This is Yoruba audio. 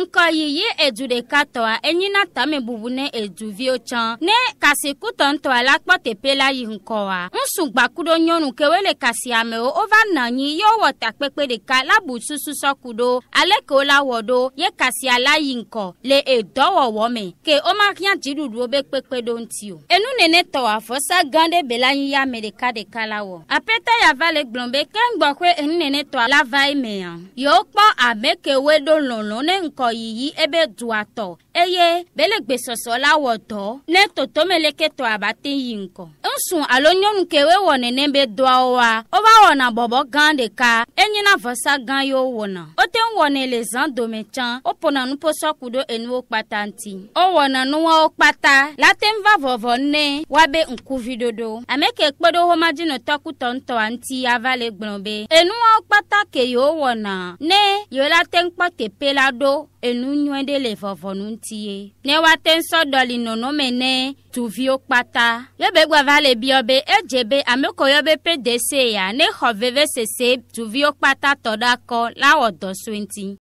ŋkɔyiyi edu ɖeka tɔa enyina tame bubu ne eduviwo tsã ne kasikutɔ ŋtɔa la kpɔ teƒe la yi ŋkɔa ŋusugba ku ɖo nyɔnu kewoe le kasiamewo wova nɔ anyi ye wowɔ takpekpe ɖeka la bu sususɔ ku ɖo ale ke wola wɔ ɖo ye kasia la yi ŋkɔ le edɔwɔwɔ me ke womahiã dziɖuɖuwo be kpekpe ɖo ŋuti o Ne tɔ afɔ sa gã ɖe be la ya ame ɖeka ɖeka la wɔ. aƒetɔ ya va le gblɔm be keŋgbɔ ƒe enu nene tɔ la va eme ya. yewo kpɔ ame kewoe ɖo lɔlɔ ne ŋkɔ yiyi ebe dua tɔ eye bele gbesɔsɔ la wɔ dɔ ne totomeleke tɔ a ba te yi ŋkɔ. ŋsun alo nyɔnu ke we wɔ nene be doawo wa o va wɔna bɔbɔ gã ɖeka enyina vɔsa gã yiwo wɔna o te ŋu wɔnɛ le zan dome tsã o ƒona nuposɔ ku ɖo enuwo kpata ŋti o wɔna nuwawo kpata la te va vɔvɔ ne woabe ŋkuvi ɖoɖo ame ke kpe ɖo homadzinotɔkutɔŋtɔa ŋti ava le gblɔ be enuwawo kpata ke yiwo wɔna ne yewo la te ŋu kpɔ teƒe la ɖo enu nyuie ɖe le vɔvɔ ŋuti ye. Ne woate ŋu sɔ ɖɔli nɔnɔme ne duviwo kpata. Ye be gba va le biɔ be edze be ame ko yɔ be PDC ya ne xɔ veve sese duviwo kpata tɔ ɖe akɔ la wɔ dɔ so ŋuti.